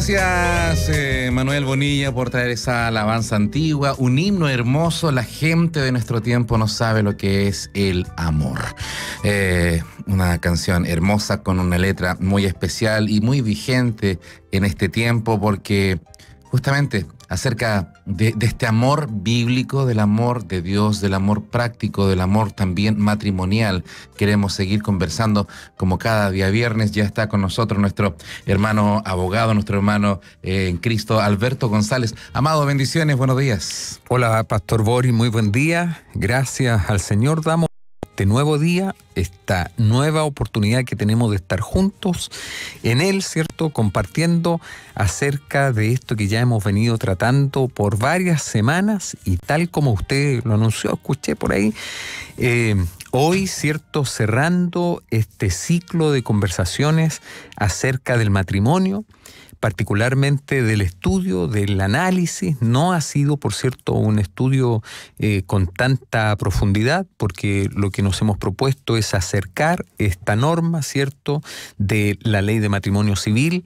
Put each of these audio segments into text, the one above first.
Gracias, eh, Manuel Bonilla, por traer esa alabanza antigua, un himno hermoso. La gente de nuestro tiempo no sabe lo que es el amor. Eh, una canción hermosa con una letra muy especial y muy vigente en este tiempo porque justamente acerca de, este amor bíblico, del amor de Dios, del amor práctico, del amor también matrimonial. Queremos seguir conversando como cada día viernes. Ya está con nosotros nuestro hermano abogado, nuestro hermano eh, en Cristo, Alberto González. Amado, bendiciones, buenos días. Hola, Pastor Bori, muy buen día. Gracias al Señor. Damos este nuevo día, esta nueva oportunidad que tenemos de estar juntos en él, ¿cierto? Compartiendo acerca de esto que ya hemos venido tratando por varias semanas y tal como usted lo anunció, escuché por ahí, eh, hoy, ¿cierto? Cerrando este ciclo de conversaciones acerca del matrimonio particularmente del estudio, del análisis. No ha sido, por cierto, un estudio eh, con tanta profundidad, porque lo que nos hemos propuesto es acercar esta norma, ¿cierto?, de la ley de matrimonio civil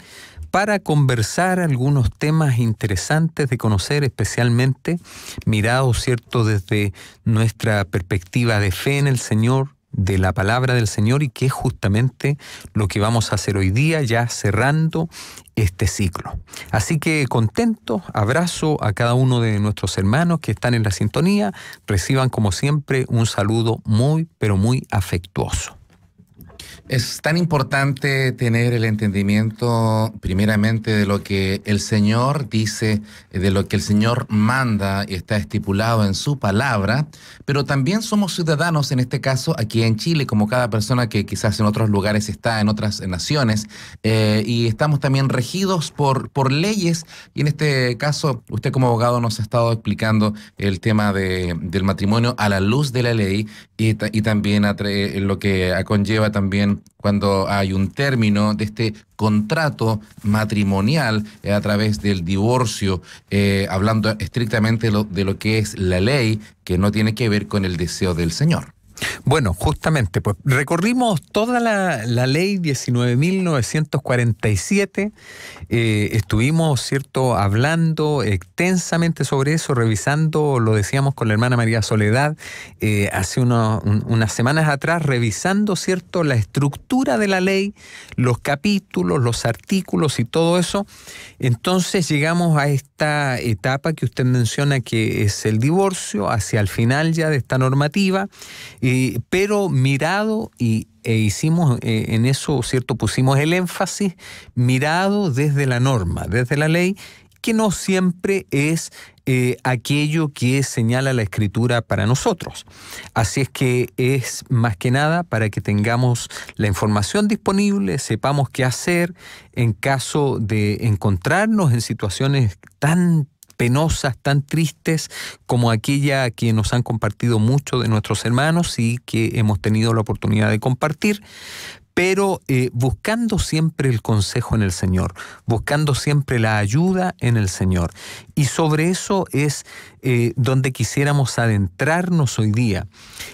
para conversar algunos temas interesantes de conocer, especialmente mirados, ¿cierto?, desde nuestra perspectiva de fe en el Señor, de la palabra del Señor y que es justamente lo que vamos a hacer hoy día, ya cerrando este ciclo. Así que contento, abrazo a cada uno de nuestros hermanos que están en la sintonía, reciban como siempre un saludo muy, pero muy afectuoso. Es tan importante tener el entendimiento primeramente de lo que el Señor dice, de lo que el Señor manda y está estipulado en su palabra, pero también somos ciudadanos, en este caso aquí en Chile, como cada persona que quizás en otros lugares está, en otras naciones, eh, y estamos también regidos por, por leyes, y en este caso usted como abogado nos ha estado explicando el tema del matrimonio a la luz de la ley, y, también eh, lo que ah, conlleva también cuando hay un término de este contrato matrimonial eh, a través del divorcio, eh, hablando estrictamente lo, de lo que es la ley que no tiene que ver con el deseo del Señor. Bueno, justamente, pues recorrimos toda la, ley 19.947, eh, estuvimos, ¿cierto?, hablando extensamente sobre eso, revisando, lo decíamos con la hermana María Soledad eh, hace unas semanas atrás, revisando, ¿cierto?, la estructura de la ley, los capítulos, los artículos y todo eso. Entonces llegamos a este etapa que usted menciona que es el divorcio, hacia el final ya de esta normativa, pero mirado y, e hicimos eh, en eso, ¿cierto? Pusimos el énfasis mirado desde la norma, desde la ley que no siempre es eh, aquello que señala la escritura para nosotros. Así es que es más que nada para que tengamos la información disponible, sepamos qué hacer en caso de encontrarnos en situaciones tan penosas, tan tristes como aquella que nos han compartido muchos de nuestros hermanos y que hemos tenido la oportunidad de compartir, pero eh, buscando siempre el consejo en el Señor, buscando siempre la ayuda en el Señor. Y sobre eso es eh, donde quisiéramos adentrarnos hoy día.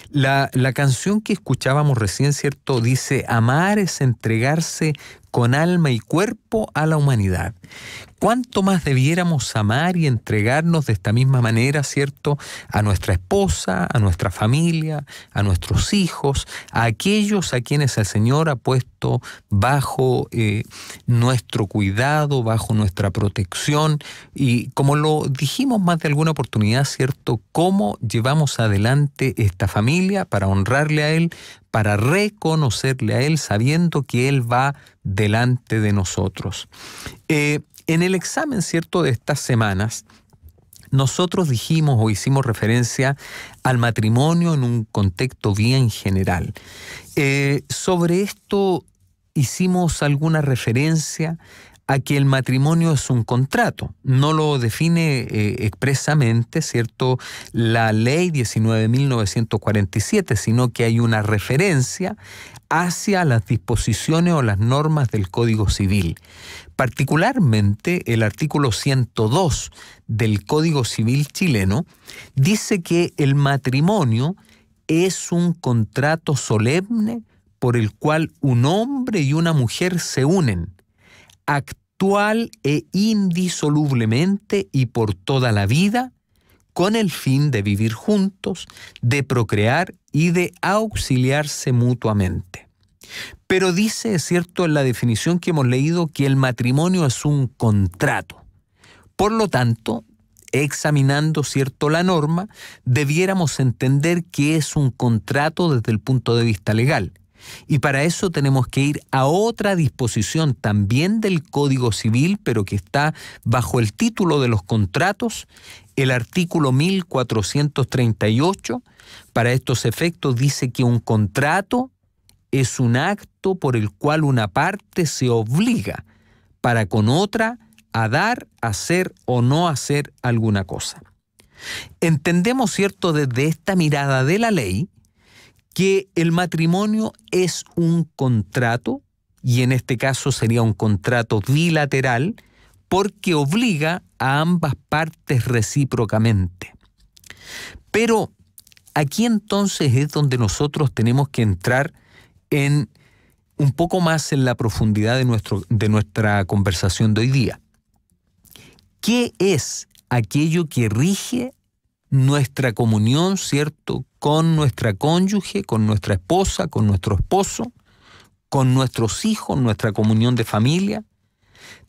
La, la canción que escuchábamos recién, ¿cierto? Dice, amar es entregarse con alma y cuerpo a la humanidad. ¿Cuánto más debiéramos amar y entregarnos de esta misma manera, ¿cierto?, a nuestra esposa, a nuestra familia, a nuestros hijos, a aquellos a quienes el Señor ha puesto bajo eh, nuestro cuidado, bajo nuestra protección? Y como lo dijimos más de alguna oportunidad, ¿cierto?, cómo llevamos adelante esta familia para honrarle a Él, para reconocerle a Él sabiendo que Él va delante de nosotros. Eh, en el examen, ¿cierto?, de estas semanas, nosotros dijimos o hicimos referencia al matrimonio en un contexto bien general. Eh, sobre esto hicimos alguna referencia a que el matrimonio es un contrato. No lo define eh, expresamente, ¿cierto?, la ley 19.947, sino que hay una referencia hacia las disposiciones o las normas del Código Civil. Particularmente el artículo 102 del Código Civil chileno dice que el matrimonio es un contrato solemne por el cual un hombre y una mujer se unen actual e indisolublemente y por toda la vida, con el fin de vivir juntos, de procrear y de auxiliarse mutuamente. Pero dice, es cierto, en la definición que hemos leído, que el matrimonio es un contrato. Por lo tanto, examinando, cierto, la norma, debiéramos entender que es un contrato desde el punto de vista legal. Y para eso tenemos que ir a otra disposición también del Código Civil, pero que está bajo el título de los contratos, el artículo 1438. Para estos efectos dice que un contrato es un acto por el cual una parte se obliga para con otra a dar, hacer o no hacer alguna cosa. Entendemos, cierto, desde esta mirada de la ley, que el matrimonio es un contrato, y en este caso sería un contrato bilateral, porque obliga a ambas partes recíprocamente. Pero aquí entonces es donde nosotros tenemos que entrar en un poco más en la profundidad de, nuestro, de nuestra conversación de hoy día. ¿Qué es aquello que rige nuestra comunión, ¿cierto?, con nuestra cónyuge, con nuestra esposa, con nuestro esposo, con nuestros hijos, nuestra comunión de familia.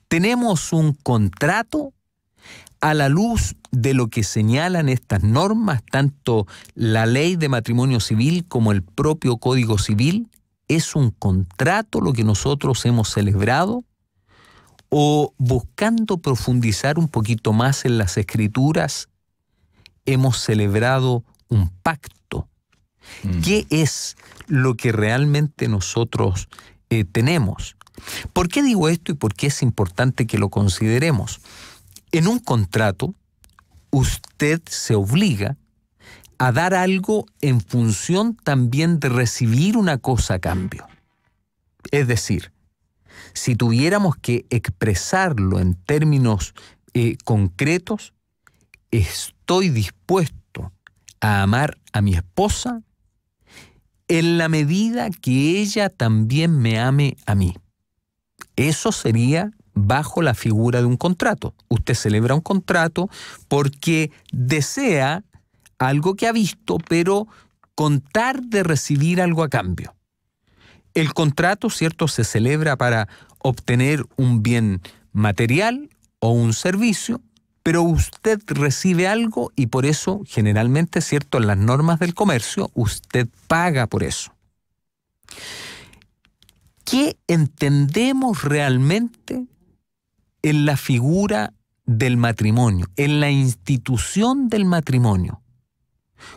Tenemos un contrato a la luz de lo que señalan estas normas, tanto la ley de matrimonio civil como el propio Código Civil, ¿es un contrato lo que nosotros hemos celebrado? ¿O buscando profundizar un poquito más en las escrituras, hemos celebrado un pacto? Mm. ¿Qué es lo que realmente nosotros eh, tenemos? ¿Por qué digo esto y por qué es importante que lo consideremos? En un contrato, usted se obliga a dar algo en función también de recibir una cosa a cambio. Es decir, si tuviéramos que expresarlo en términos eh, concretos, estoy dispuesto a amar a mi esposa en la medida que ella también me ame a mí. Eso sería bajo la figura de un contrato. Usted celebra un contrato porque desea algo que ha visto, pero contar de recibir algo a cambio. El contrato, ¿cierto?, se celebra para obtener un bien material o un servicio pero usted recibe algo y por eso, generalmente, ¿cierto? En las normas del comercio, usted paga por eso. ¿Qué entendemos realmente en la figura del matrimonio, en la institución del matrimonio?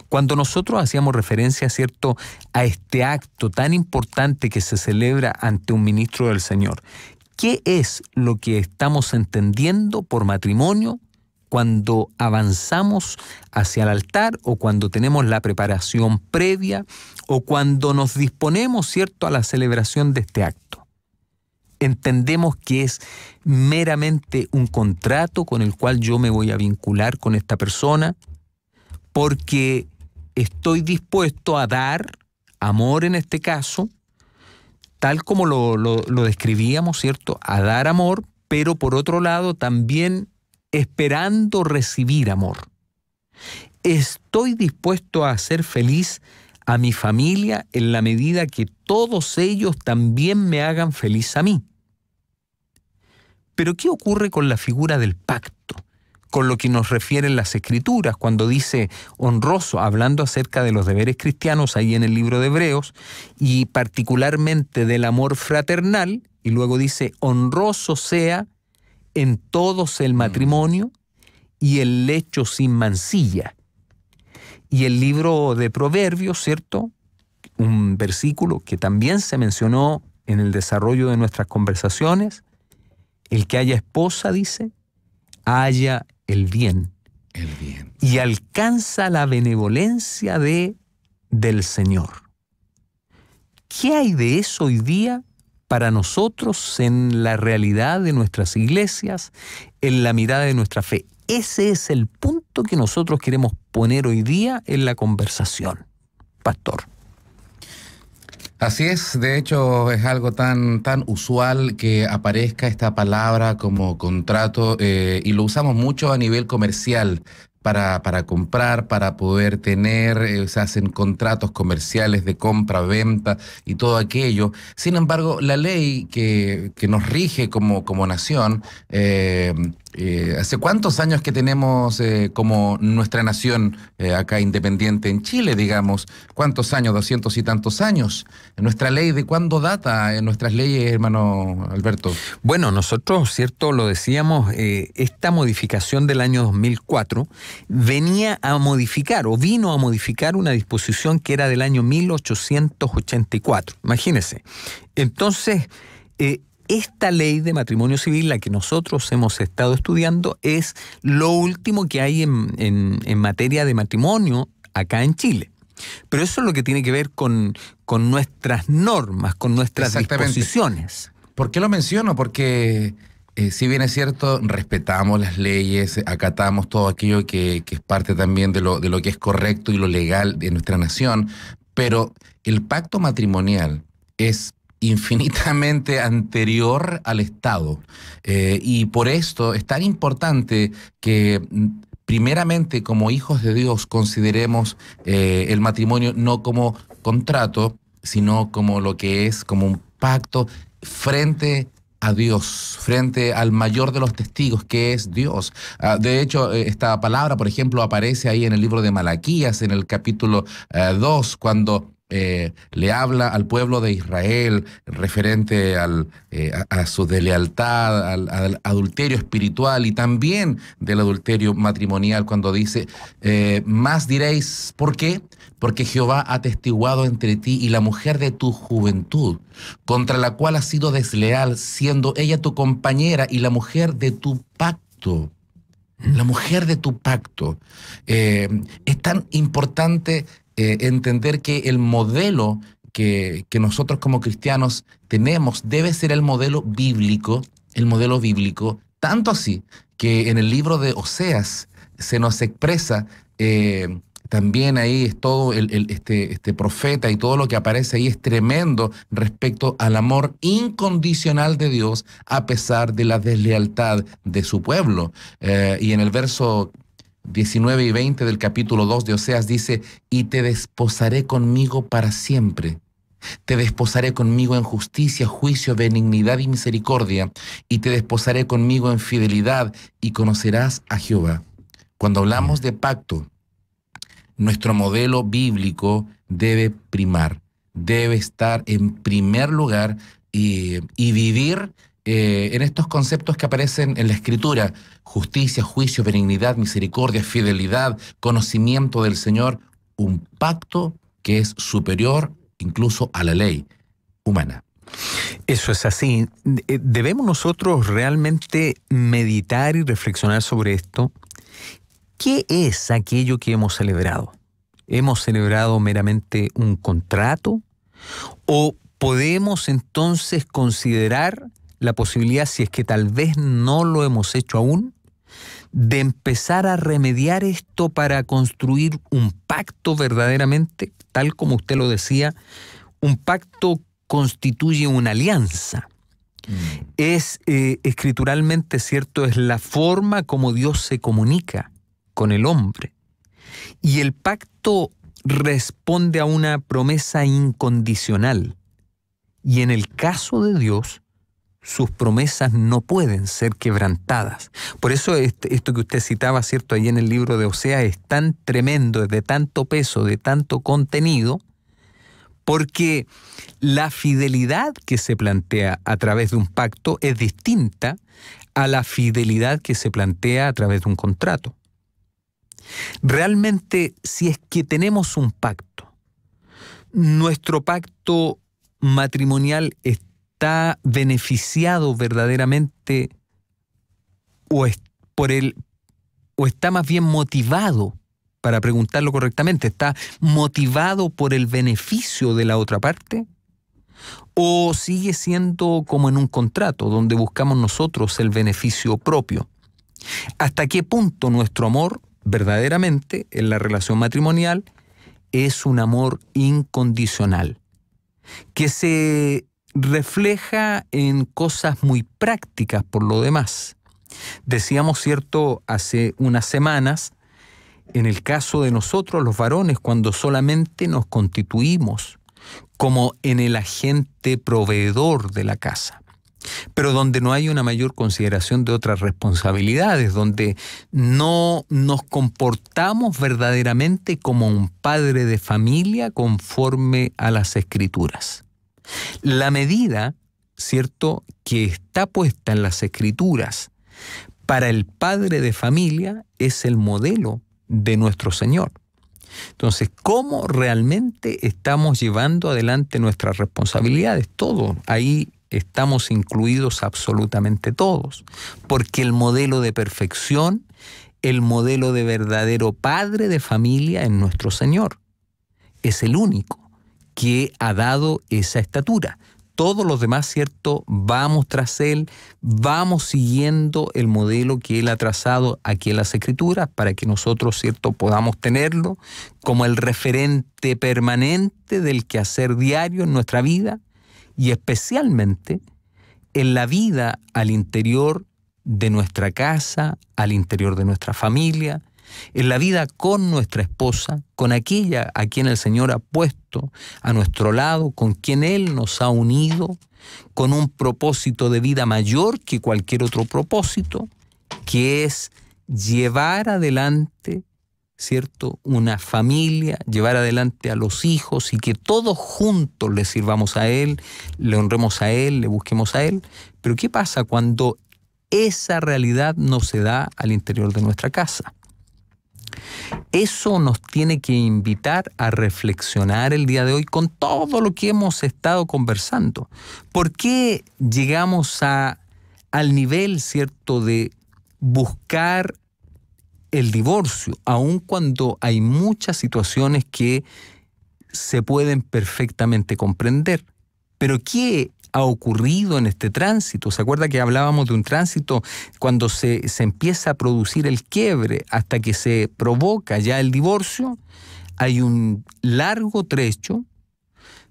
Cuando nosotros hacíamos referencia, ¿cierto?, a este acto tan importante que se celebra ante un ministro del Señor, ¿qué es lo que estamos entendiendo por matrimonio cuando avanzamos hacia el altar o cuando tenemos la preparación previa o cuando nos disponemos, ¿cierto?, a la celebración de este acto. Entendemos que es meramente un contrato con el cual yo me voy a vincular con esta persona porque estoy dispuesto a dar amor en este caso, tal como lo, describíamos, ¿cierto? A dar amor, pero por otro lado también esperando recibir amor. Estoy dispuesto a hacer feliz a mi familia en la medida que todos ellos también me hagan feliz a mí. Pero ¿qué ocurre con la figura del pacto? Con lo que nos refieren las escrituras cuando dice honroso, hablando acerca de los deberes cristianos ahí en el libro de Hebreos, y particularmente del amor fraternal, y luego dice honroso sea en todos el mm. matrimonio y el lecho sin mancilla. Y el libro de Proverbios, ¿cierto? Un versículo que también se mencionó en el desarrollo de nuestras conversaciones. El que haya esposa, dice, haya el bien. El bien. Y alcanza la benevolencia de, del Señor. ¿Qué hay de eso hoy día para nosotros en la realidad de nuestras iglesias, en la mirada de nuestra fe. Ese es el punto que nosotros queremos poner hoy día en la conversación, pastor. Así es, de hecho es algo tan, tan usual que aparezca esta palabra como contrato eh, y lo usamos mucho a nivel comercial para, para, comprar, para poder tener, eh, se hacen contratos comerciales de compra, venta y todo aquello. Sin embargo, la ley que, nos rige como, como nación, eh, eh, ¿hace cuántos años que tenemos como nuestra nación acá independiente en Chile, digamos? ¿Cuántos años? ¿Doscientos y tantos años? ¿Nuestra ley de cuándo data? ¿Nuestras leyes, hermano Alberto? Bueno, nosotros, cierto, lo decíamos, esta modificación del año 2004, venía a modificar o vino a modificar una disposición que era del año 1884. Imagínense. Entonces, eh, esta ley de matrimonio civil, la que nosotros hemos estado estudiando, es lo último que hay en, materia de matrimonio acá en Chile. Pero eso es lo que tiene que ver con, con nuestras normas, con nuestras disposiciones. ¿Por qué lo menciono? Porque eh, si bien es cierto, respetamos las leyes, acatamos todo aquello que, es parte también de lo, de lo que es correcto y lo legal de nuestra nación, pero el pacto matrimonial es infinitamente anterior al Estado. Eh, y por esto es tan importante que mm, primeramente como hijos de Dios consideremos eh, el matrimonio no como contrato, sino como lo que es, como un pacto frente a a Dios, frente al mayor de los testigos, que es Dios. Ah, de hecho, eh, esta palabra, por ejemplo, aparece ahí en el libro de Malaquías, en el capítulo 2, eh, cuando eh, le habla al pueblo de Israel referente eh, a, su deslealtad, al, al, adulterio espiritual y también del adulterio matrimonial cuando dice, eh, más diréis, ¿por qué? Porque Jehová ha testiguado entre ti y la mujer de tu juventud, contra la cual has sido desleal, siendo ella tu compañera y la mujer de tu pacto la mujer de tu pacto. es tan importante eh, entender que el modelo que, que, nosotros como cristianos tenemos debe ser el modelo bíblico, el modelo bíblico, tanto así que en el libro de Oseas se nos expresa... Eh, también ahí es todo el, este, este profeta y todo lo que aparece ahí es tremendo respecto al amor incondicional de Dios a pesar de la deslealtad de su pueblo. Eh, y en el verso 19 y 20 del capítulo 2 de Oseas dice, y te desposaré conmigo para siempre. Te desposaré conmigo en justicia, juicio, benignidad y misericordia, y te desposaré conmigo en fidelidad, y conocerás a Jehová. Cuando hablamos de pacto, nuestro modelo bíblico debe primar, debe estar en primer lugar y, eh, y vivir eh, en estos conceptos que aparecen en la escritura, justicia, juicio, benignidad, misericordia, fidelidad, conocimiento del Señor, un pacto que es superior incluso a la ley humana. Eso es así. Eh, ¿Debemos nosotros realmente meditar y reflexionar sobre esto? ¿Qué es aquello que hemos celebrado? ¿Hemos celebrado meramente un contrato? ¿O podemos entonces considerar la posibilidad, si es que tal vez no lo hemos hecho aún, de empezar a remediar esto para construir un pacto verdaderamente, tal como usted lo decía, un pacto constituye una alianza. Mm. Es eh, escrituralmente cierto, es la forma como Dios se comunica con el hombre. Y el pacto responde a una promesa incondicional. Y en el caso de Dios, sus promesas no pueden ser quebrantadas. Por eso este, esto que usted citaba, ¿cierto?, ahí en el libro de Osea es tan tremendo, es de tanto peso, de tanto contenido, porque la fidelidad que se plantea a través de un pacto es distinta a la fidelidad que se plantea a través de un contrato. Realmente, si es que tenemos un pacto, nuestro pacto matrimonial es está beneficiado verdaderamente o, por o está más bien motivado, para preguntarlo correctamente, está motivado por el beneficio de la otra parte? ¿O sigue siendo como en un contrato donde buscamos nosotros el beneficio propio? ¿Hasta qué punto nuestro amor verdaderamente en la relación matrimonial es un amor incondicional? Que se refleja en cosas muy prácticas por lo demás. Decíamos, cierto, hace unas semanas, en el caso de nosotros los varones, cuando solamente nos constituimos como en el agente proveedor de la casa, pero donde no hay una mayor consideración de otras responsabilidades, donde no nos comportamos verdaderamente como un padre de familia conforme a las escrituras. La medida, ¿cierto?, que está puesta en las escrituras para el padre de familia es el modelo de nuestro Señor. Entonces, ¿cómo realmente estamos llevando adelante nuestras responsabilidades? Todos Ahí estamos incluidos absolutamente todos. Porque el modelo de perfección, el modelo de verdadero padre de familia en nuestro Señor. Es el único que ha dado esa estatura. Todos los demás, ¿cierto? Vamos tras Él, vamos siguiendo el modelo que Él ha trazado aquí en las Escrituras para que nosotros, ¿cierto?, podamos tenerlo como el referente permanente del quehacer diario en nuestra vida y especialmente en la vida al interior de nuestra casa, al interior de nuestra familia, en la vida con nuestra esposa, con aquella a quien el Señor ha puesto a nuestro lado, con quien Él nos ha unido, con un propósito de vida mayor que cualquier otro propósito, que es llevar adelante, ¿cierto?, una familia, llevar adelante a los hijos y que todos juntos le sirvamos a Él, le honremos a Él, le busquemos a Él. Pero ¿qué pasa cuando esa realidad no se da al interior de nuestra casa? Eso nos tiene que invitar a reflexionar el día de hoy con todo lo que hemos estado conversando. ¿Por qué llegamos a, al nivel, cierto, de buscar el divorcio, aun cuando hay muchas situaciones que se pueden perfectamente comprender? Pero ¿qué ha ocurrido en este tránsito. ¿Se acuerda que hablábamos de un tránsito cuando se, se empieza a producir el quiebre hasta que se provoca ya el divorcio? Hay un largo trecho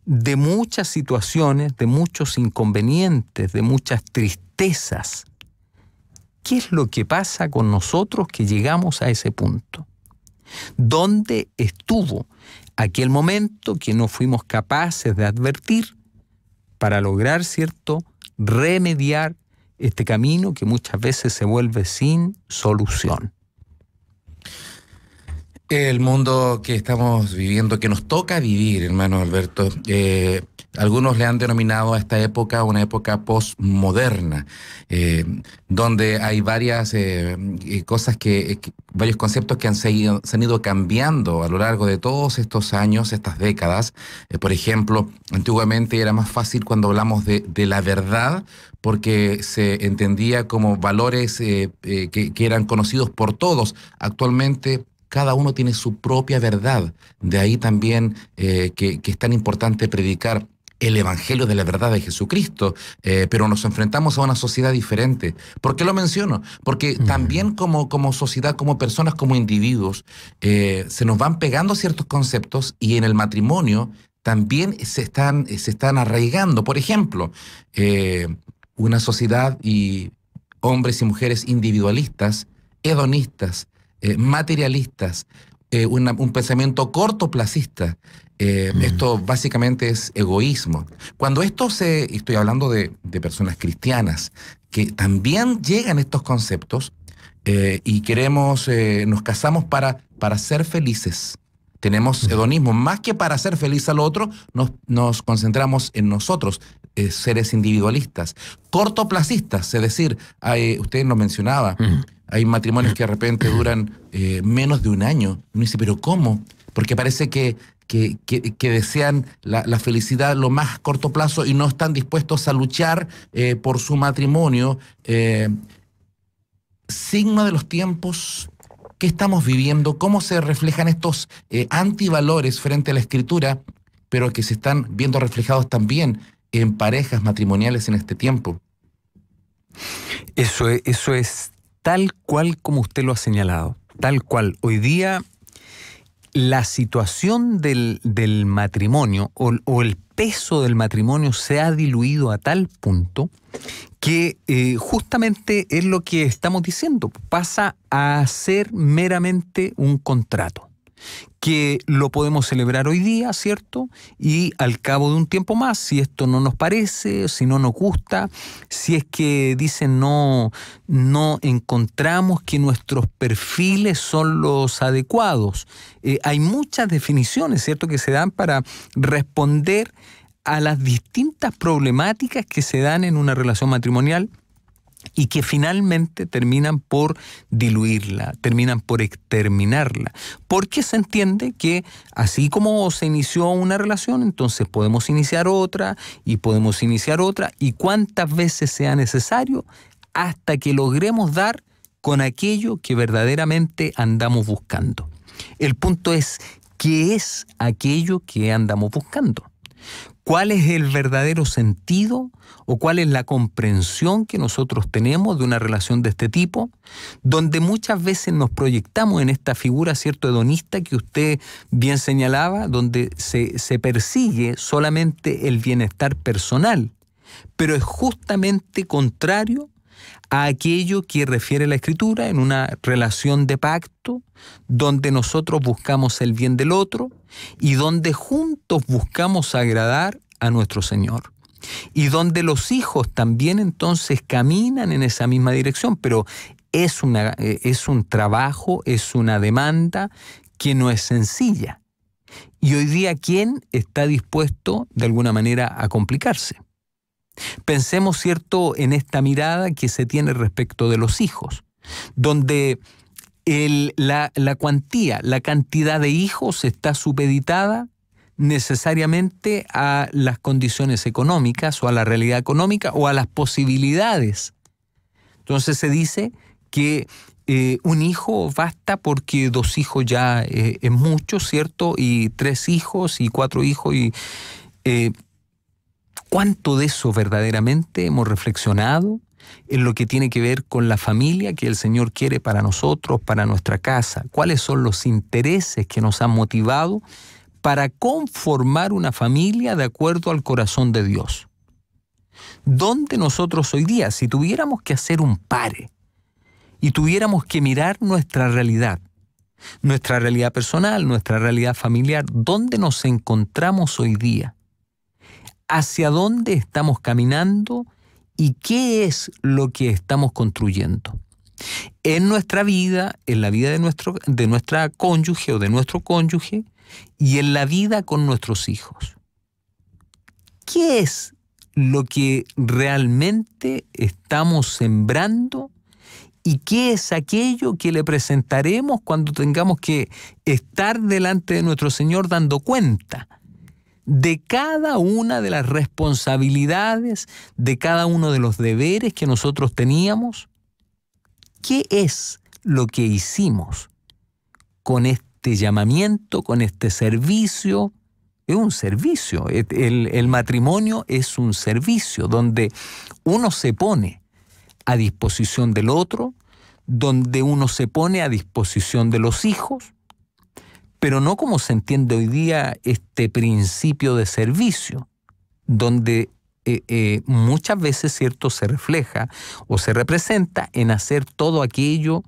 de muchas situaciones, de muchos inconvenientes, de muchas tristezas. ¿Qué es lo que pasa con nosotros que llegamos a ese punto? ¿Dónde estuvo aquel momento que no fuimos capaces de advertir? para lograr, ¿cierto?, remediar este camino que muchas veces se vuelve sin solución. El mundo que estamos viviendo, que nos toca vivir, hermano Alberto, eh, algunos le han denominado a esta época una época postmoderna, eh, donde hay varias eh, eh, cosas que, varios conceptos que han, seguido, se han ido cambiando a lo largo de todos estos años, estas décadas. por ejemplo, antiguamente era más fácil cuando hablamos de, la verdad, porque se entendía como valores que, eran conocidos por todos. Actualmente cada uno tiene su propia verdad. De ahí también que, es tan importante predicar el Evangelio de la verdad de Jesucristo, eh, pero nos enfrentamos a una sociedad diferente. ¿Por qué lo menciono? Porque también como, como sociedad, como personas, como individuos, eh, se nos van pegando ciertos conceptos y en el matrimonio también se están, se están arraigando. Por ejemplo, eh, una sociedad y hombres y mujeres individualistas, hedonistas, materialistas, eh, un pensamiento cortoplacista. Eh, mm. Esto básicamente es egoísmo. Cuando esto se, estoy hablando de, personas cristianas, que también llegan estos conceptos eh, y queremos, nos casamos para, para ser felices. Tenemos mm. hedonismo. Más que para ser feliz al otro, nos, nos concentramos en nosotros, eh, seres individualistas, cortoplacistas, es decir, hay, usted lo mencionaba, hay matrimonios que de repente duran eh, menos de un año. Uno dice, pero ¿cómo? Porque parece que, que, desean la, felicidad lo más corto plazo y no están dispuestos a luchar eh, por su matrimonio. signo de los tiempos, ¿qué estamos viviendo? ¿Cómo se reflejan estos antivalores frente a la escritura? pero que se están viendo reflejados también en parejas matrimoniales en este tiempo. Eso es, eso es tal cual como usted lo ha señalado, tal cual. Hoy día la situación del, matrimonio o, el peso del matrimonio se ha diluido a tal punto que eh, justamente es lo que estamos diciendo, pasa a ser meramente un contrato que lo podemos celebrar hoy día, ¿cierto? Y al cabo de un tiempo más, si esto no nos parece, si no nos gusta, si es que dicen no, no encontramos que nuestros perfiles son los adecuados. Eh, hay muchas definiciones, ¿cierto?, que se dan para responder a las distintas problemáticas que se dan en una relación matrimonial y que finalmente terminan por diluirla, terminan por exterminarla, porque se entiende que así como se inició una relación, entonces podemos iniciar otra y podemos iniciar otra y cuantas veces sea necesario hasta que logremos dar con aquello que verdaderamente andamos buscando. El punto es, ¿qué es aquello que andamos buscando? cuál es el verdadero sentido o cuál es la comprensión que nosotros tenemos de una relación de este tipo, donde muchas veces nos proyectamos en esta figura, ¿cierto?, hedonista que usted bien señalaba, donde se, se persigue solamente el bienestar personal, pero es justamente contrario a aquello que refiere la escritura en una relación de pacto donde nosotros buscamos el bien del otro y donde juntos buscamos agradar a nuestro Señor. Y donde los hijos también entonces caminan en esa misma dirección, pero es, una, eh, es un trabajo, es una demanda que no es sencilla. Y hoy día, ¿quién está dispuesto de alguna manera a complicarse? Pensemos, ¿cierto?, en esta mirada que se tiene respecto de los hijos, donde la, cuantía, la cantidad de hijos está supeditada necesariamente a las condiciones económicas o a la realidad económica o a las posibilidades. Entonces se dice que eh, un hijo basta porque dos hijos ya eh, es mucho, ¿cierto? Y tres hijos y cuatro hijos y... Eh, ¿Cuánto de eso verdaderamente hemos reflexionado en lo que tiene que ver con la familia que el Señor quiere para nosotros, para nuestra casa? ¿Cuáles son los intereses que nos han motivado para conformar una familia de acuerdo al corazón de Dios? ¿Dónde nosotros hoy día, si tuviéramos que hacer un pare y tuviéramos que mirar nuestra realidad, nuestra realidad personal, nuestra realidad familiar, dónde nos encontramos hoy día? hacia dónde estamos caminando y qué es lo que estamos construyendo. En nuestra vida, en la vida de, nuestro, de nuestra cónyuge o de nuestro cónyuge y en la vida con nuestros hijos. ¿Qué es lo que realmente estamos sembrando y qué es aquello que le presentaremos cuando tengamos que estar delante de nuestro Señor dando cuenta de cada una de las responsabilidades, de cada uno de los deberes que nosotros teníamos? ¿Qué es lo que hicimos con este llamamiento, con este servicio? Es un servicio, el, el matrimonio es un servicio donde uno se pone a disposición del otro, donde uno se pone a disposición de los hijos, pero no como se entiende hoy día este principio de servicio, donde eh, eh, muchas veces, ¿cierto?, se refleja o se representa en hacer todo aquello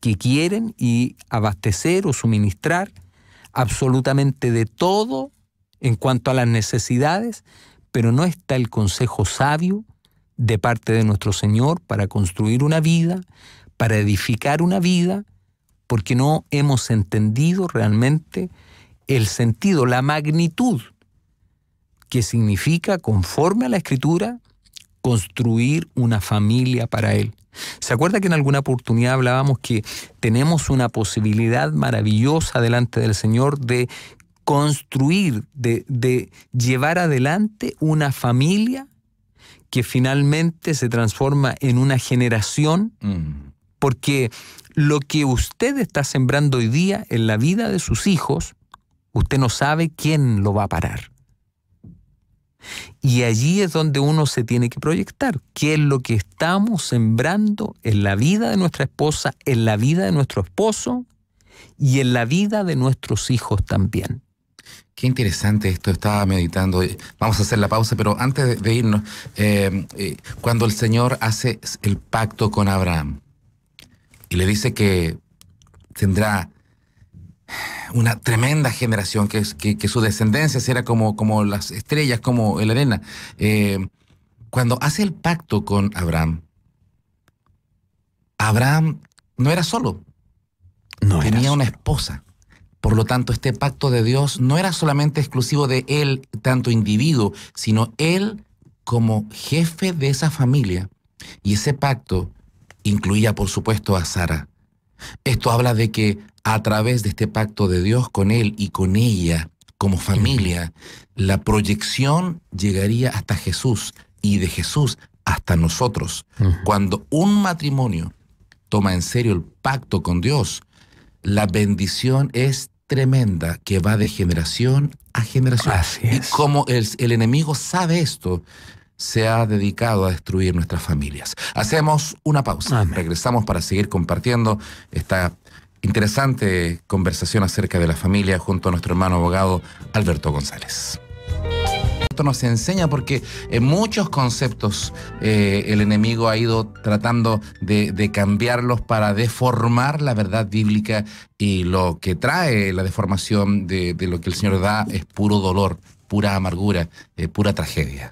que quieren y abastecer o suministrar absolutamente de todo en cuanto a las necesidades, pero no está el consejo sabio de parte de nuestro Señor para construir una vida, para edificar una vida, porque no hemos entendido realmente el sentido, la magnitud que significa, conforme a la escritura, construir una familia para Él. ¿Se acuerda que en alguna oportunidad hablábamos que tenemos una posibilidad maravillosa delante del Señor de construir, de, llevar adelante una familia que finalmente se transforma en una generación? Mm. Porque lo que usted está sembrando hoy día en la vida de sus hijos, usted no sabe quién lo va a parar. Y allí es donde uno se tiene que proyectar, qué es lo que estamos sembrando en la vida de nuestra esposa, en la vida de nuestro esposo y en la vida de nuestros hijos también. Qué interesante esto, estaba meditando. Vamos a hacer la pausa, pero antes de irnos, eh, eh, cuando el Señor hace el pacto con Abraham, y le dice que tendrá una tremenda generación, que, su descendencia será como, las estrellas, como el arena. Eh, cuando hace el pacto con Abraham, Abraham no era solo, no tenía una esposa. Por lo tanto, este pacto de Dios no era solamente exclusivo de él, tanto individuo, sino él como jefe de esa familia. Y ese pacto incluía por supuesto a Sara. Esto habla de que a través de este pacto de Dios con él y con ella, como familia, la proyección llegaría hasta Jesús y de Jesús hasta nosotros. Cuando un matrimonio toma en serio el pacto con Dios, la bendición es tremenda que va de generación a generación. Y como el, el enemigo sabe esto, se ha dedicado a destruir nuestras familias. Hacemos una pausa. Regresamos para seguir compartiendo esta interesante conversación acerca de la familia junto a nuestro hermano abogado Alberto González. Esto nos enseña porque en muchos conceptos eh, el enemigo ha ido tratando de, cambiarlos para deformar la verdad bíblica y lo que trae la deformación de, lo que el Señor da es puro dolor, pura amargura, eh, pura tragedia.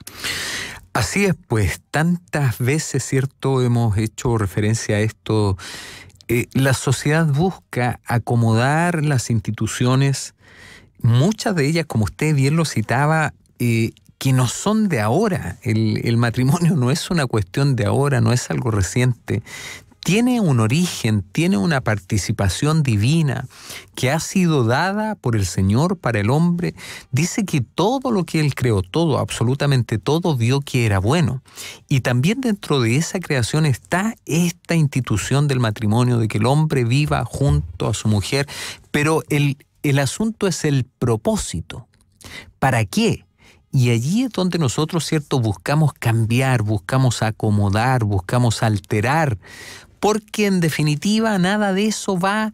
Así es, pues tantas veces, ¿cierto?, hemos hecho referencia a esto. Eh, la sociedad busca acomodar las instituciones, muchas de ellas, como usted bien lo citaba, eh, que no son de ahora. el, matrimonio no es una cuestión de ahora, no es algo reciente tiene un origen, tiene una participación divina que ha sido dada por el Señor para el hombre. Dice que todo lo que Él creó, todo, absolutamente todo, vio que era bueno. Y también dentro de esa creación está esta institución del matrimonio, de que el hombre viva junto a su mujer. Pero el, el asunto es el propósito. ¿Para qué? Y allí es donde nosotros, ¿cierto?, buscamos cambiar, buscamos acomodar, buscamos alterar, porque en definitiva nada de eso va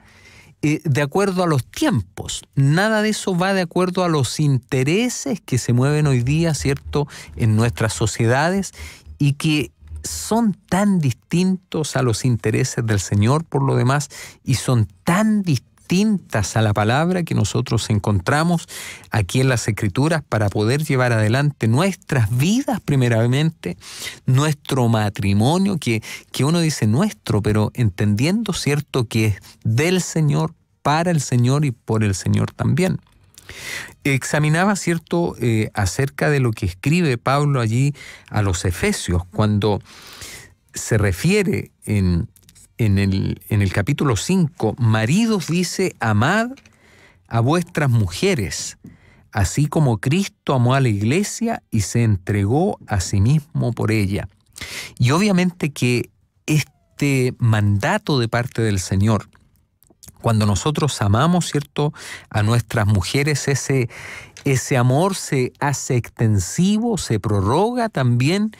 eh, de acuerdo a los tiempos, nada de eso va de acuerdo a los intereses que se mueven hoy día, ¿cierto?, en nuestras sociedades y que son tan distintos a los intereses del Señor por lo demás y son tan distintos distintas a la palabra que nosotros encontramos aquí en las Escrituras para poder llevar adelante nuestras vidas primeramente, nuestro matrimonio, que, que uno dice nuestro, pero entendiendo, ¿cierto?, que es del Señor, para el Señor y por el Señor también. Examinaba, ¿cierto?, eh, acerca de lo que escribe Pablo allí a los Efesios, cuando se refiere en en el, en el capítulo 5, maridos dice, amad a vuestras mujeres, así como Cristo amó a la iglesia y se entregó a sí mismo por ella. Y obviamente que este mandato de parte del Señor, cuando nosotros amamos, ¿cierto?, a nuestras mujeres, ese, ese amor se hace extensivo, se prorroga también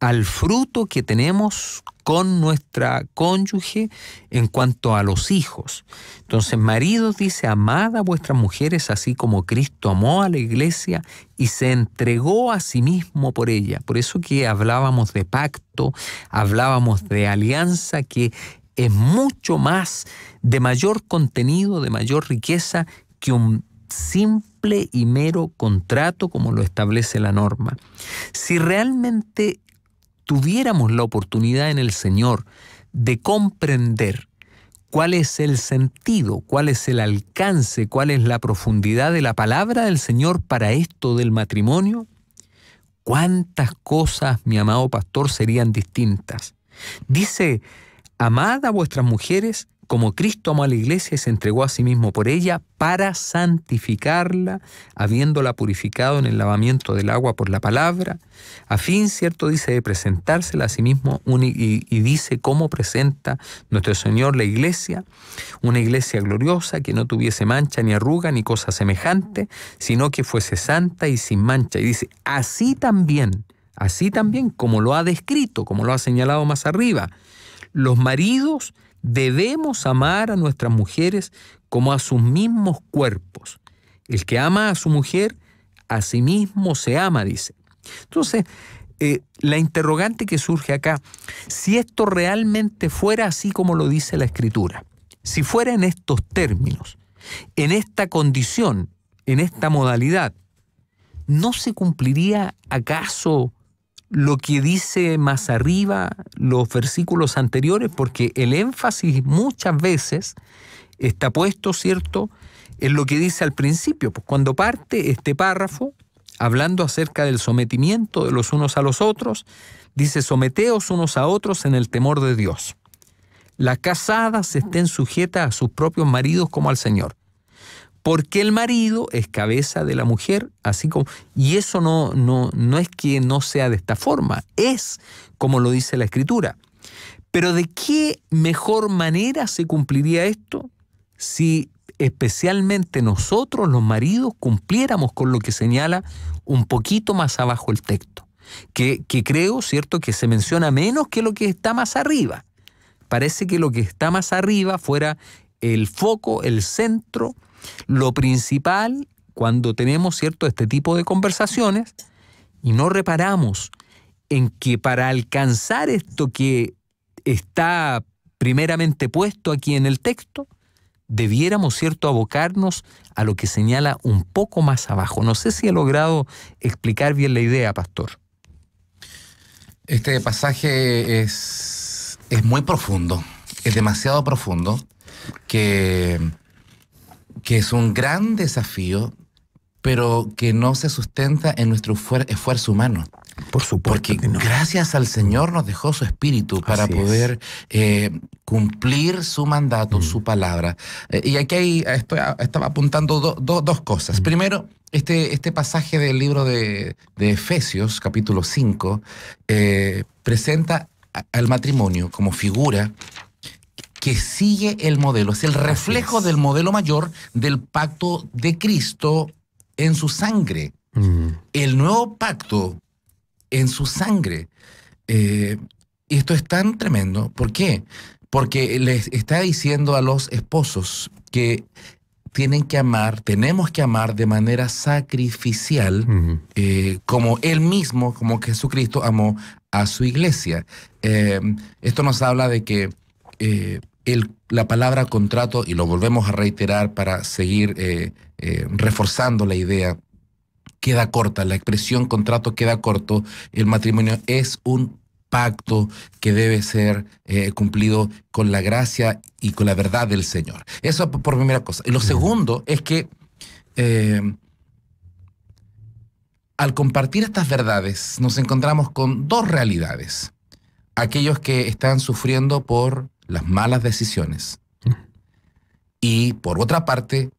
al fruto que tenemos con nuestra cónyuge en cuanto a los hijos. Entonces, marido dice, amad a vuestras mujeres así como Cristo amó a la iglesia y se entregó a sí mismo por ella. Por eso que hablábamos de pacto, hablábamos de alianza, que es mucho más, de mayor contenido, de mayor riqueza que un simple y mero contrato como lo establece la norma. Si realmente tuviéramos la oportunidad en el Señor de comprender cuál es el sentido, cuál es el alcance, cuál es la profundidad de la palabra del Señor para esto del matrimonio, cuántas cosas, mi amado pastor, serían distintas. Dice, amad a vuestras mujeres como Cristo amó a la iglesia y se entregó a sí mismo por ella para santificarla, habiéndola purificado en el lavamiento del agua por la palabra, a fin, cierto, dice, de presentársela a sí mismo y, y dice cómo presenta nuestro Señor la iglesia, una iglesia gloriosa que no tuviese mancha ni arruga ni cosa semejante, sino que fuese santa y sin mancha. Y dice, así también, así también como lo ha descrito, como lo ha señalado más arriba, los maridos Debemos amar a nuestras mujeres como a sus mismos cuerpos. El que ama a su mujer, a sí mismo se ama, dice. Entonces, eh, la interrogante que surge acá, si esto realmente fuera así como lo dice la escritura, si fuera en estos términos, en esta condición, en esta modalidad, ¿no se cumpliría acaso lo que dice más arriba los versículos anteriores, porque el énfasis muchas veces está puesto, ¿cierto?, en lo que dice al principio. Pues, cuando parte este párrafo, hablando acerca del sometimiento de los unos a los otros, dice, someteos unos a otros en el temor de Dios. Las casadas estén sujetas a sus propios maridos como al Señor porque el marido es cabeza de la mujer, así como y eso no no es que no sea de esta forma, es como lo dice la escritura. Pero ¿de qué mejor manera se cumpliría esto si especialmente nosotros los maridos cumpliéramos con lo que señala un poquito más abajo el texto, que, que creo, ¿cierto?, que se menciona menos que lo que está más arriba. Parece que lo que está más arriba fuera el foco, el centro, lo principal cuando tenemos cierto este tipo de conversaciones y no reparamos en que para alcanzar esto que está primeramente puesto aquí en el texto, debiéramos, ¿cierto?, abocarnos a lo que señala un poco más abajo. No sé si he logrado explicar bien la idea, pastor. Este pasaje es, es muy profundo, es demasiado profundo, que que es un gran desafío, pero que no se sustenta en nuestro esfuerzo humano. Por supuesto. Porque gracias al Señor nos dejó su espíritu para poder eh, cumplir su mandato, mm. su palabra. Eh, y aquí estaba apuntando dos cosas. Mm. Primero, este, este, pasaje del libro de, Efesios, capítulo 5, eh, presenta al matrimonio como figura que sigue el modelo, es el reflejo del modelo mayor del pacto de Cristo en su sangre. Mm. El nuevo pacto en su sangre. Eh, y esto es tan tremendo. ¿Por qué? Porque les está diciendo a los esposos que tienen que amar, tenemos que amar de manera sacrificial, eh, como Él mismo, como Jesucristo amó a su iglesia. Eh, esto nos habla de que la palabra contrato, y lo volvemos a reiterar para seguir eh, eh, reforzando la idea, queda corta, la expresión contrato queda corto, el matrimonio es un pacto que debe ser eh, cumplido con la gracia y con la verdad del Señor. Eso por primera cosa. Y lo segundo es que al compartir estas verdades nos encontramos con dos realidades. Aquellos que están sufriendo por las malas decisiones. Y por otra parte,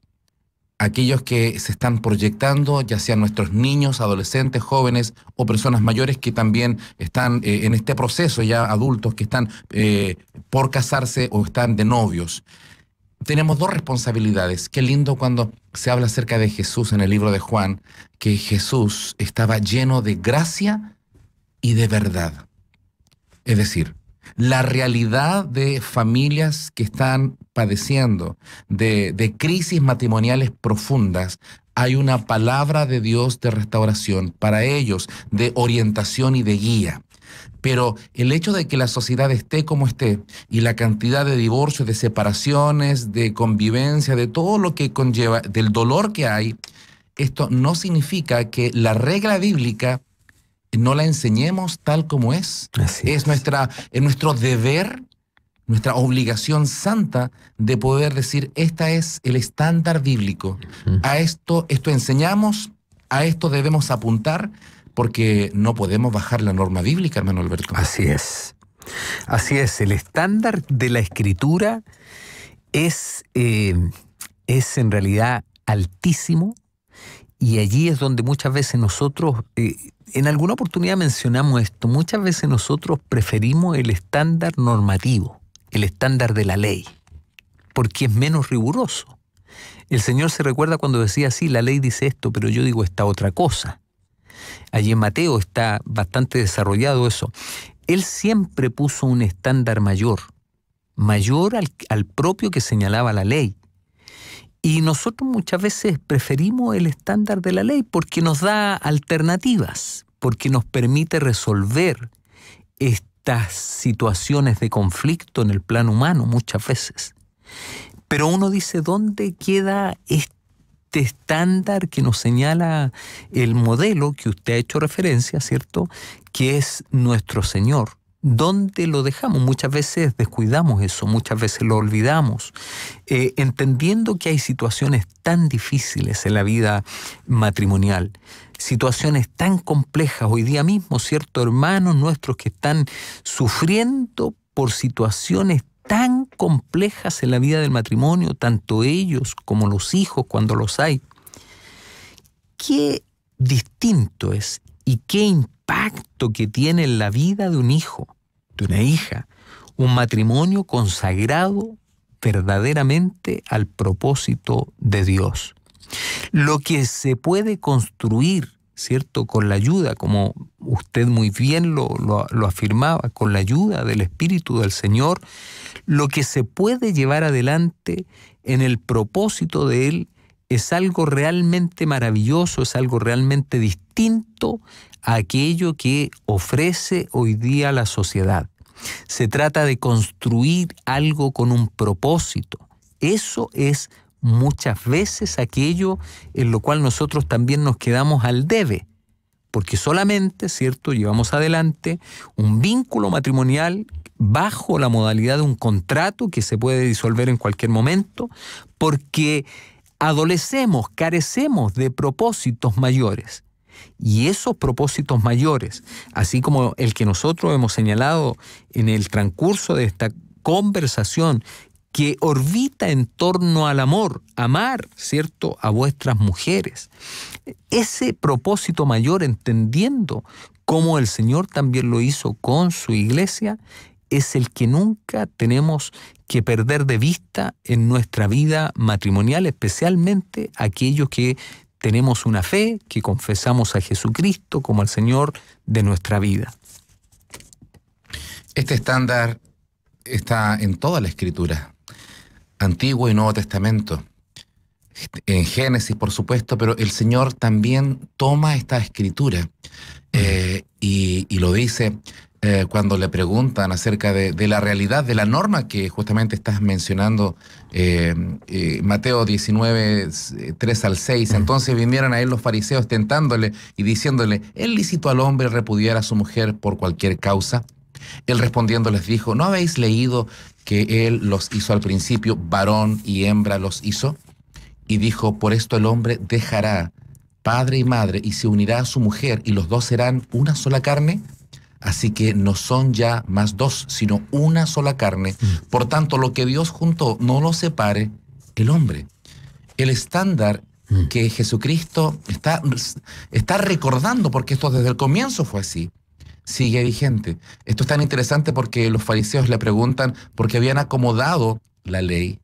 aquellos que se están proyectando, ya sean nuestros niños, adolescentes, jóvenes o personas mayores que también están eh, en este proceso, ya adultos que están eh, por casarse o están de novios. Tenemos dos responsabilidades. Qué lindo cuando se habla acerca de Jesús en el libro de Juan, que Jesús estaba lleno de gracia y de verdad. Es decir, la realidad de familias que están padeciendo de, crisis matrimoniales profundas, hay una palabra de Dios de restauración para ellos, de orientación y de guía. Pero el hecho de que la sociedad esté como esté y la cantidad de divorcios, de separaciones, de convivencia, de todo lo que conlleva, del dolor que hay, esto no significa que la regla bíblica no la enseñemos tal como es. es, Nuestra, es nuestro deber, nuestra obligación santa de poder decir, esta es el estándar bíblico. A esto, esto enseñamos, a esto debemos apuntar, porque no podemos bajar la norma bíblica, hermano Alberto. Así es. Así es, el estándar de la escritura es, eh, es en realidad altísimo y allí es donde muchas veces nosotros eh, en alguna oportunidad mencionamos esto, muchas veces nosotros preferimos el estándar normativo, el estándar de la ley, porque es menos riguroso. El Señor se recuerda cuando decía, sí, la ley dice esto, pero yo digo esta otra cosa. Allí en Mateo está bastante desarrollado eso. Él siempre puso un estándar mayor, mayor al, al propio que señalaba la ley. Y nosotros muchas veces preferimos el estándar de la ley porque nos da alternativas, porque nos permite resolver estas situaciones de conflicto en el plano humano muchas veces. Pero uno dice, ¿dónde queda este estándar que nos señala el modelo que usted ha hecho referencia, ¿cierto? Que es nuestro Señor, ¿Dónde lo dejamos? Muchas veces descuidamos eso, muchas veces lo olvidamos. Eh, entendiendo que hay situaciones tan difíciles en la vida matrimonial, situaciones tan complejas hoy día mismo, ¿cierto? Hermanos nuestros que están sufriendo por situaciones tan complejas en la vida del matrimonio, tanto ellos como los hijos cuando los hay. Qué distinto es y qué impacto que tiene en la vida de un hijo de una hija, un matrimonio consagrado verdaderamente al propósito de Dios. Lo que se puede construir, ¿cierto? Con la ayuda, como usted muy bien lo, lo, afirmaba, con la ayuda del Espíritu del Señor, lo que se puede llevar adelante en el propósito de Él es algo realmente maravilloso, es algo realmente distinto a aquello que ofrece hoy día la sociedad. Se trata de construir algo con un propósito. Eso es muchas veces aquello en lo cual nosotros también nos quedamos al debe, porque solamente, ¿cierto?, llevamos adelante un vínculo matrimonial bajo la modalidad de un contrato que se puede disolver en cualquier momento, porque adolecemos, carecemos de propósitos mayores. Y esos propósitos mayores, así como el que nosotros hemos señalado en el transcurso de esta conversación, que orbita en torno al amor, amar, ¿cierto?, a vuestras mujeres. Ese propósito mayor, entendiendo como el Señor también lo hizo con su iglesia, es el que nunca tenemos que perder de vista en nuestra vida matrimonial, especialmente aquellos que tenemos una fe, que confesamos a Jesucristo como al Señor de nuestra vida. Este estándar está en toda la escritura, Antiguo y Nuevo Testamento, en Génesis por supuesto, pero el Señor también toma esta escritura eh, y lo dice, eh, cuando le preguntan acerca de, la realidad de la norma que justamente estás mencionando, eh, eh, Mateo 19, 3 al 6. Mm. Entonces vinieron a él los fariseos tentándole y diciéndole, ¿es lícito al hombre repudiar a su mujer por cualquier causa? Él respondiendo les dijo, ¿no habéis leído que él los hizo al principio, varón y hembra los hizo? Y dijo, por esto el hombre dejará padre y madre y se unirá a su mujer y los dos serán una sola carne. Así que no son ya más dos, sino una sola carne. Mm. Por tanto, lo que Dios juntó, no lo separe el hombre. El estándar mm. que Jesucristo está, está recordando, porque esto desde el comienzo fue así, sigue vigente. Esto es tan interesante porque los fariseos le preguntan, porque habían acomodado la ley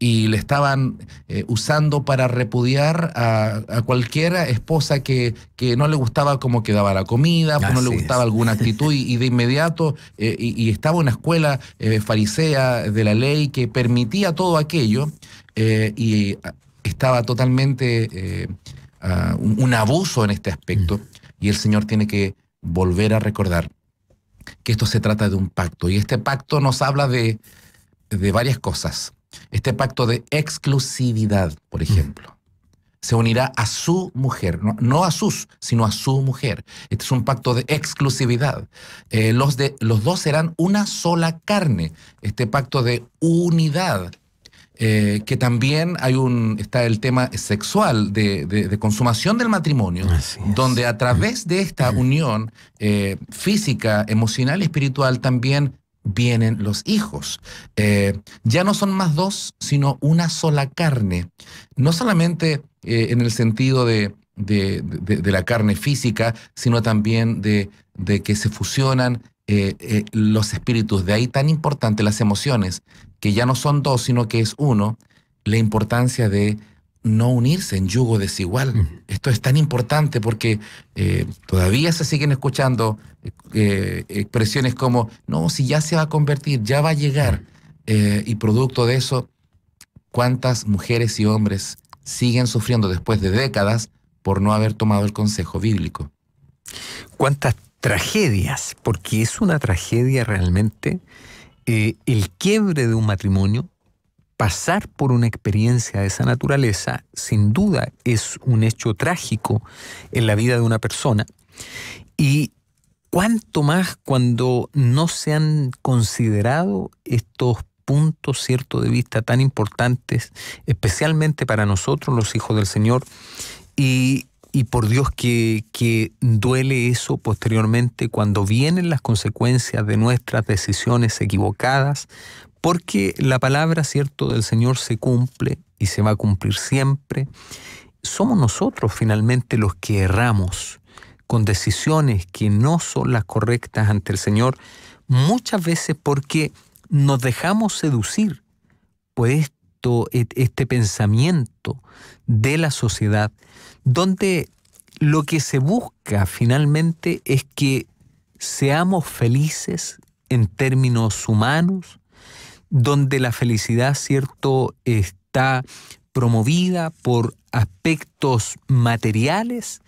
y le estaban eh, usando para repudiar a, a cualquier esposa que, no le gustaba cómo quedaba la comida, pues no le gustaba alguna actitud y, de inmediato eh, y, estaba una escuela eh, farisea de la ley que permitía todo aquello y estaba totalmente un, abuso en este aspecto mm. y el Señor tiene que volver a recordar que esto se trata de un pacto y este pacto nos habla de, de varias cosas este pacto de exclusividad, por ejemplo, se unirá a su mujer, no, a sus, sino a su mujer. Este es un pacto de exclusividad. Eh, los, de, los dos serán una sola carne. Este pacto de unidad. Eh, que también hay un, está el tema sexual de, consumación del matrimonio, donde a través de esta unión eh, física, emocional y espiritual también vienen los hijos. Eh, ya no son más dos, sino una sola carne. No solamente eh, en el sentido de, de, la carne física, sino también de, que se fusionan eh, los espíritus. De ahí tan importante las emociones, que ya no son dos, sino que es uno, la importancia de no unirse en yugo desigual. Esto es tan importante porque eh, todavía se siguen escuchando eh, eh, expresiones como, no, si ya se va a convertir, ya va a llegar. y producto de eso, ¿cuántas mujeres y hombres siguen sufriendo después de décadas por no haber tomado el consejo bíblico? ¿Cuántas tragedias? Porque es una tragedia realmente el quiebre de un matrimonio pasar por una experiencia de esa naturaleza, sin duda, es un hecho trágico en la vida de una persona. Y cuanto más cuando no se han considerado estos puntos cierto de vista tan importantes, especialmente para nosotros los hijos del Señor, y, por Dios que, que, duele eso posteriormente cuando vienen las consecuencias de nuestras decisiones equivocadas porque la palabra, ¿cierto?, del Señor se cumple y se va a cumplir siempre. Somos nosotros finalmente los que erramos con decisiones que no son las correctas ante el Señor, muchas veces porque nos dejamos seducir por e-, este pensamiento de la sociedad, donde lo que se busca finalmente es que seamos felices en términos humanos, donde la felicidad, ¿cierto?, está promovida por aspectos materiales,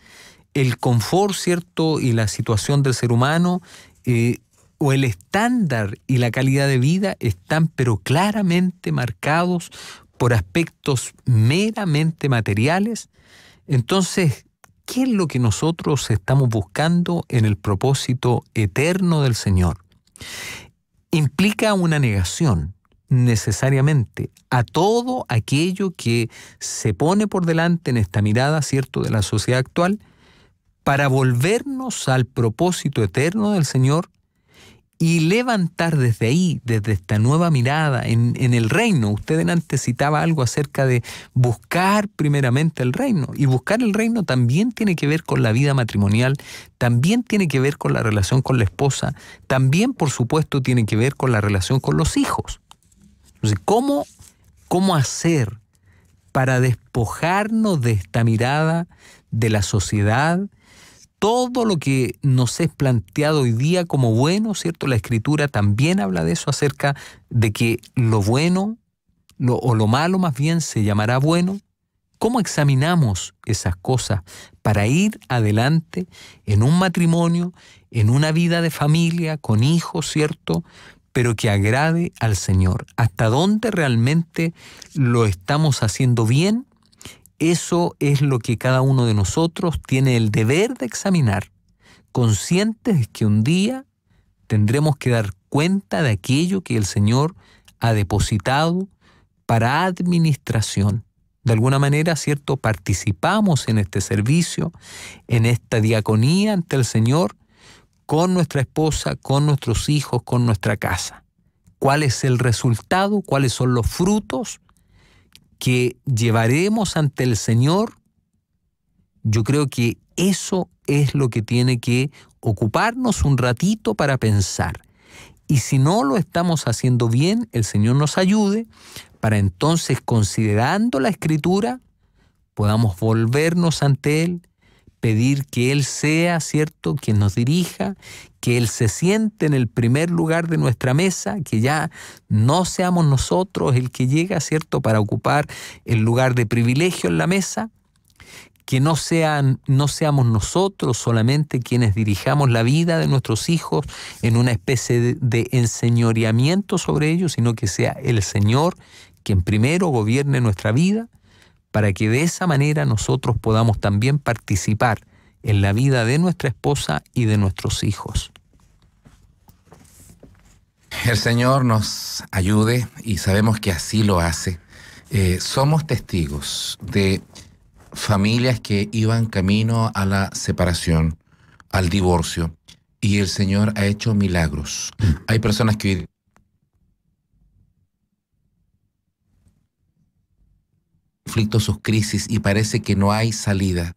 el confort, ¿cierto?, y la situación del ser humano, eh, o el estándar y la calidad de vida están pero claramente marcados por aspectos meramente materiales, entonces, ¿qué es lo que nosotros estamos buscando en el propósito eterno del Señor? implica una negación necesariamente a todo aquello que se pone por delante en esta mirada, ¿cierto?, de la sociedad actual, para volvernos al propósito eterno del Señor y levantar desde ahí, desde esta nueva mirada en, el reino. Usted antes citaba algo acerca de buscar primeramente el reino. Y buscar el reino también tiene que ver con la vida matrimonial, también tiene que ver con la relación con la esposa, también, por supuesto, tiene que ver con la relación con los hijos. Entonces, ¿cómo, cómo hacer para despojarnos de esta mirada de la sociedad, todo lo que nos es planteado hoy día como bueno, ¿cierto? La escritura también habla de eso acerca de que lo bueno o lo malo más bien se llamará bueno. ¿Cómo examinamos esas cosas para ir adelante en un matrimonio, en una vida de familia, con hijos, ¿cierto? Pero que agrade al Señor. ¿Hasta dónde realmente lo estamos haciendo bien eso es lo que cada uno de nosotros tiene el deber de examinar, conscientes de que un día tendremos que dar cuenta de aquello que el Señor ha depositado para administración. De alguna manera, ¿cierto? Participamos en este servicio, en esta diaconía ante el Señor, con nuestra esposa, con nuestros hijos, con nuestra casa. ¿Cuál es el resultado? ¿Cuáles son los frutos? que llevaremos ante el Señor, yo creo que eso es lo que tiene que ocuparnos un ratito para pensar. Y si no lo estamos haciendo bien, el Señor nos ayude para entonces, considerando la escritura, podamos volvernos ante Él pedir que Él sea, ¿cierto?, quien nos dirija, que Él se siente en el primer lugar de nuestra mesa, que ya no seamos nosotros el que llega, ¿cierto?, para ocupar el lugar de privilegio en la mesa, que no, sean, no seamos nosotros solamente quienes dirijamos la vida de nuestros hijos en una especie de enseñoreamiento sobre ellos, sino que sea el Señor quien primero gobierne nuestra vida para que de esa manera nosotros podamos también participar en la vida de nuestra esposa y de nuestros hijos. El Señor nos ayude y sabemos que así lo hace. Eh, somos testigos de familias que iban camino a la separación, al divorcio, y el Señor ha hecho milagros. Mm. Hay personas que conflictos, sus crisis y parece que no hay salida,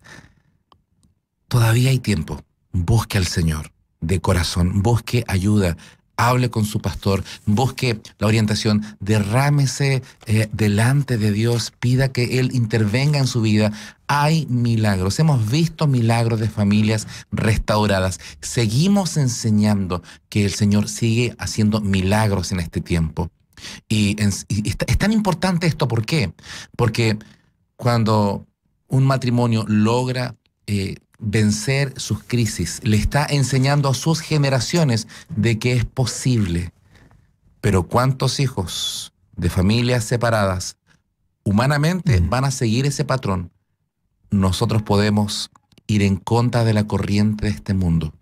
todavía hay tiempo. Busque al Señor de corazón, busque ayuda, hable con su pastor, busque la orientación, derrámese eh, delante de Dios, pida que Él intervenga en su vida. Hay milagros, hemos visto milagros de familias restauradas. Seguimos enseñando que el Señor sigue haciendo milagros en este tiempo. Y, es, tan importante esto, ¿por qué? Porque cuando un matrimonio logra eh, vencer sus crisis, le está enseñando a sus generaciones de que es posible. Pero ¿cuántos hijos de familias separadas humanamente van a seguir ese patrón? Nosotros podemos ir en contra de la corriente de este mundo,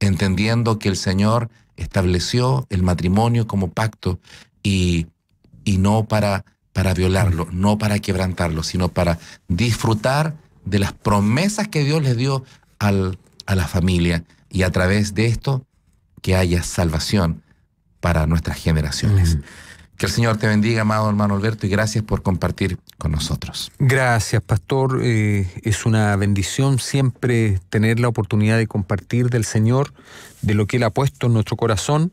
entendiendo que el Señor estableció el matrimonio como pacto y, no para, para violarlo, no para quebrantarlo, sino para disfrutar de las promesas que Dios les dio al, a la familia y a través de esto que haya salvación para nuestras generaciones. Que el Señor te bendiga, amado hermano Alberto, y gracias por compartir con nosotros. Gracias, pastor. Eh, es una bendición siempre tener la oportunidad de compartir del Señor, de lo que Él ha puesto en nuestro corazón.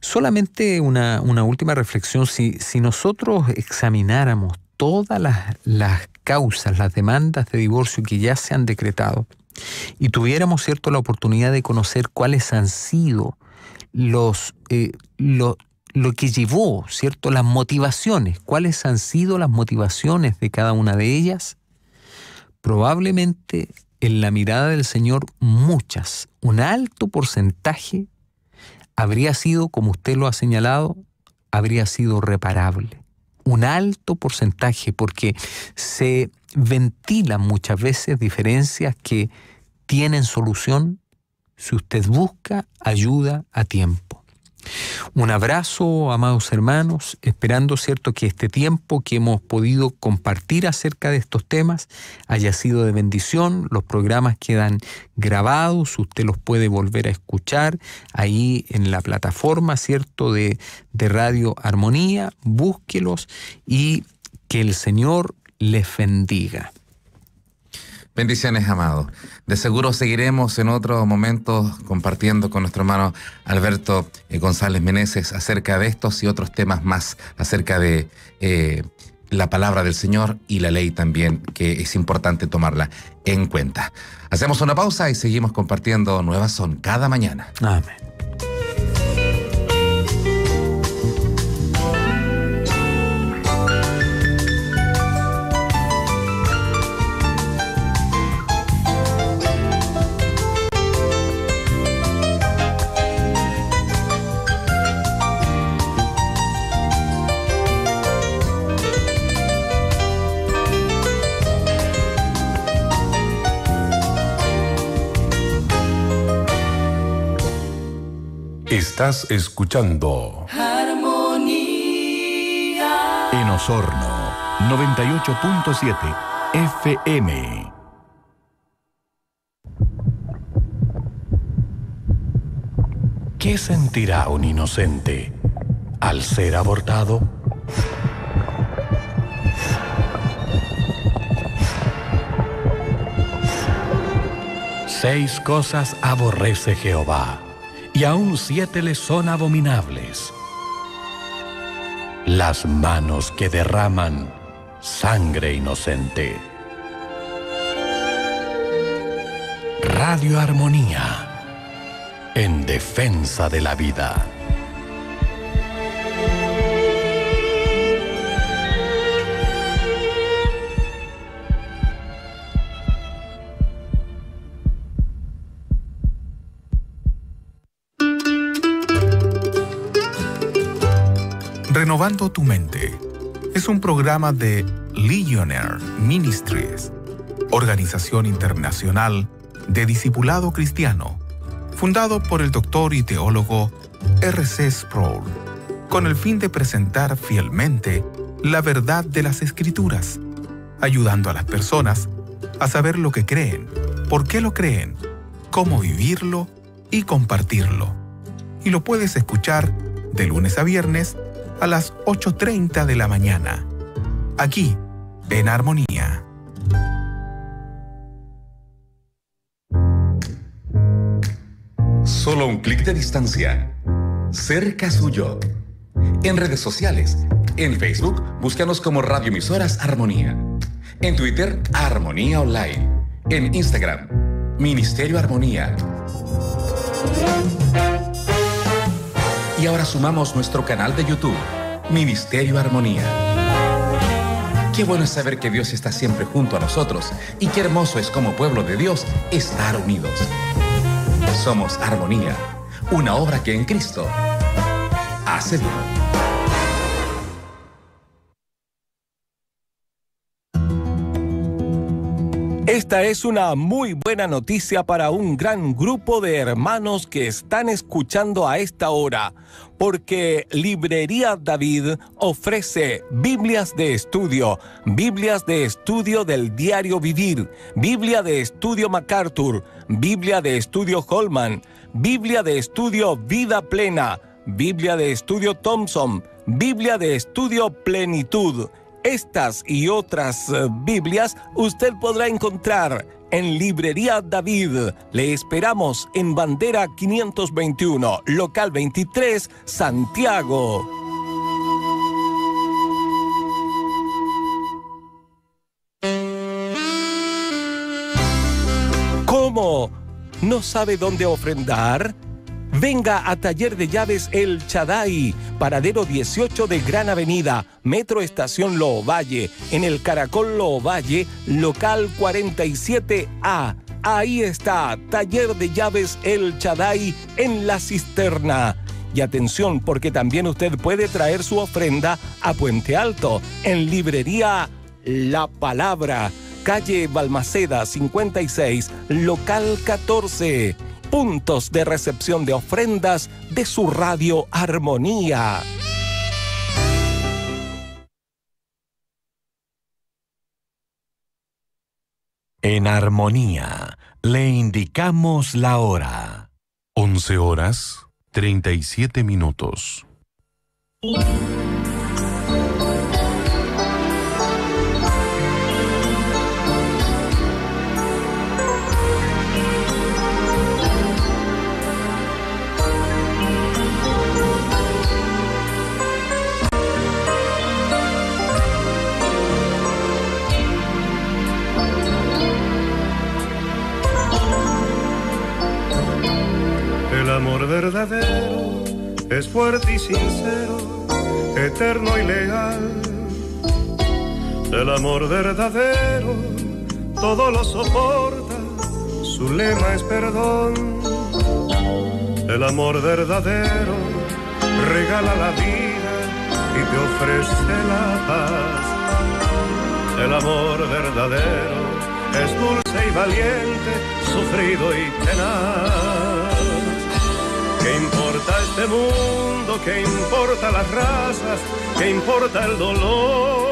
Solamente una, última reflexión, si, nosotros examináramos todas las, causas, las demandas de divorcio que ya se han decretado, y tuviéramos cierto la oportunidad de conocer cuáles han sido los eh, lo, lo, que llevó cierto las motivaciones cuáles han sido las motivaciones de cada una de ellas probablemente en la mirada del señor muchas un alto porcentaje habría sido, como usted lo ha señalado, habría sido reparable. Un alto porcentaje, porque se ventilan muchas veces diferencias que tienen solución si usted busca ayuda a tiempo. Un abrazo, amados hermanos, esperando, ¿cierto?, que este tiempo que hemos podido compartir acerca de estos temas haya sido de bendición. Los programas quedan grabados, usted los puede volver a escuchar ahí en la plataforma, ¿cierto?, de, de Radio Armonía. Búsquelos y que el Señor les bendiga. Bendiciones, amado. De seguro seguiremos en otros momentos compartiendo con nuestro hermano Alberto eh, González Meneses acerca de estos y otros temas más, acerca de eh, la palabra del Señor y la ley también, que es importante tomarla en cuenta. Hacemos una pausa y seguimos compartiendo Nuevas Son cada mañana. Amén. Estás escuchando Armonía en Osorno 98.7 FM. ¿Qué sentirá un inocente al ser abortado? Seis cosas aborrece Jehová y aún siete le son abominables. Las manos que derraman sangre inocente. Radio Armonía, en defensa de la vida. Renovando tu mente es un programa de Legionnaire Ministries, organización internacional de discipulado cristiano, fundado por el doctor y teólogo R.C. Sproul, con el fin de presentar fielmente la verdad de las escrituras, ayudando a las personas a saber lo que creen, por qué lo creen, cómo vivirlo y compartirlo. Y lo puedes escuchar de lunes a viernes a las 8.30 de la mañana, aquí en Armonía. Solo un clic de distancia. Cerca suyo. En redes sociales. En Facebook, búscanos como Radio Emisoras Armonía. En Twitter, Armonía Online. En Instagram, Ministerio Armonía. Y ahora sumamos nuestro canal de YouTube, Ministerio Armonía. Qué bueno es saber que Dios está siempre junto a nosotros y qué hermoso es como pueblo de Dios estar unidos. Somos Armonía, una obra que en Cristo hace bien. Esta es una muy buena noticia para un gran grupo de hermanos que están escuchando a esta hora, porque Librería David ofrece Biblias de estudio, Biblias de estudio del diario vivir, Biblia de estudio MacArthur, Biblia de estudio Holman, Biblia de estudio Vida Plena, Biblia de estudio Thompson, Biblia de estudio Plenitud estas y otras eh, Biblias usted podrá encontrar en Librería David. Le esperamos en Bandera 521, local 23, Santiago. ¿Cómo? ¿No sabe dónde ofrendar? Venga a Taller de Llaves El Chaday, paradero 18 de Gran Avenida, Metro Estación Valle, en el Caracol Lo Valle, local 47A. Ahí está, Taller de Llaves El Chaday en la cisterna. Y atención, porque también usted puede traer su ofrenda a Puente Alto, en librería La Palabra, calle Balmaceda 56, local 14 puntos de recepción de ofrendas de su radio Armonía. En Armonía le indicamos la hora. 11 horas 37 minutos. es fuerte y sincero, eterno y leal. El amor verdadero todo lo soporta, su lema es perdón. El amor verdadero regala la vida y te ofrece la paz. El amor verdadero es dulce y valiente, sufrido y tenaz. ¿Qué importa mundo que importa las razas, que importa el dolor.